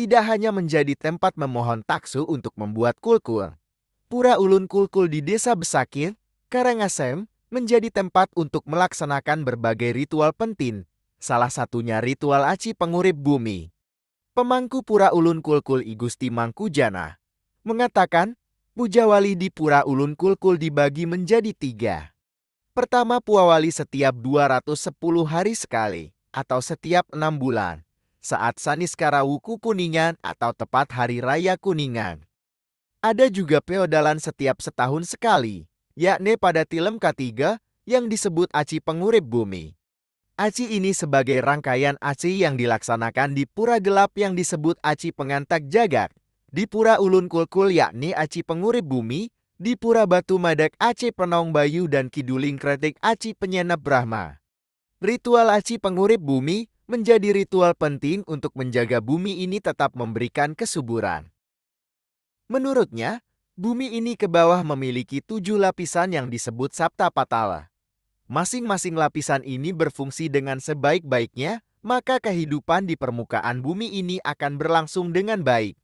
tidak hanya menjadi tempat memohon taksu untuk membuat kulkul. Pura ulun kulkul di desa Besakir, Karangasem, menjadi tempat untuk melaksanakan berbagai ritual penting, salah satunya ritual aci pengurip bumi. Pemangku Pura Ulun Kulkul Igusti Mangkujana mengatakan, Pujawali di Pura Ulun Kulkul dibagi menjadi tiga. Pertama Puawali setiap 210 hari sekali, atau setiap enam bulan saat Saniskara Wuku Kuningan atau tepat Hari Raya Kuningan. Ada juga peodalan setiap setahun sekali, yakni pada Tilem K3 yang disebut Aci Pengurip Bumi. Aci ini sebagai rangkaian Aci yang dilaksanakan di Pura Gelap yang disebut Aci Pengantak Jagat, di Pura Ulun Kulkul yakni Aci Pengurip Bumi, di Pura Batu Madak aci Penong Bayu dan Kiduling Kretik Aci Penyenap Brahma. Ritual Aci Pengurip Bumi menjadi ritual penting untuk menjaga bumi ini tetap memberikan kesuburan. Menurutnya, bumi ini ke bawah memiliki tujuh lapisan yang disebut Sabta Patala. Masing-masing lapisan ini berfungsi dengan sebaik-baiknya, maka kehidupan di permukaan bumi ini akan berlangsung dengan baik.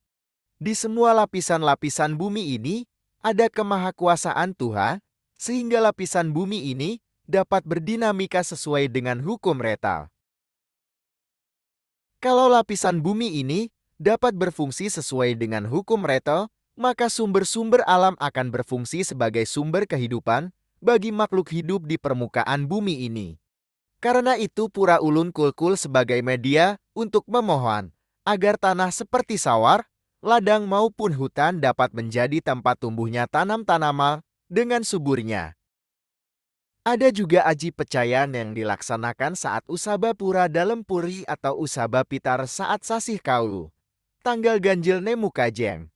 Di semua lapisan-lapisan bumi ini, ada kemahakuasaan Tuhan, sehingga lapisan bumi ini dapat berdinamika sesuai dengan hukum retal. Kalau lapisan bumi ini dapat berfungsi sesuai dengan hukum retel, maka sumber-sumber alam akan berfungsi sebagai sumber kehidupan bagi makhluk hidup di permukaan bumi ini. Karena itu pura ulun kulkul sebagai media untuk memohon agar tanah seperti sawar, ladang maupun hutan dapat menjadi tempat tumbuhnya tanam-tanaman dengan suburnya. Ada juga aji pecayan yang dilaksanakan saat Usaba Pura dalam Puri atau Usaba Pitar saat Sasih Kau. Tanggal ganjil Nemu Kajeng.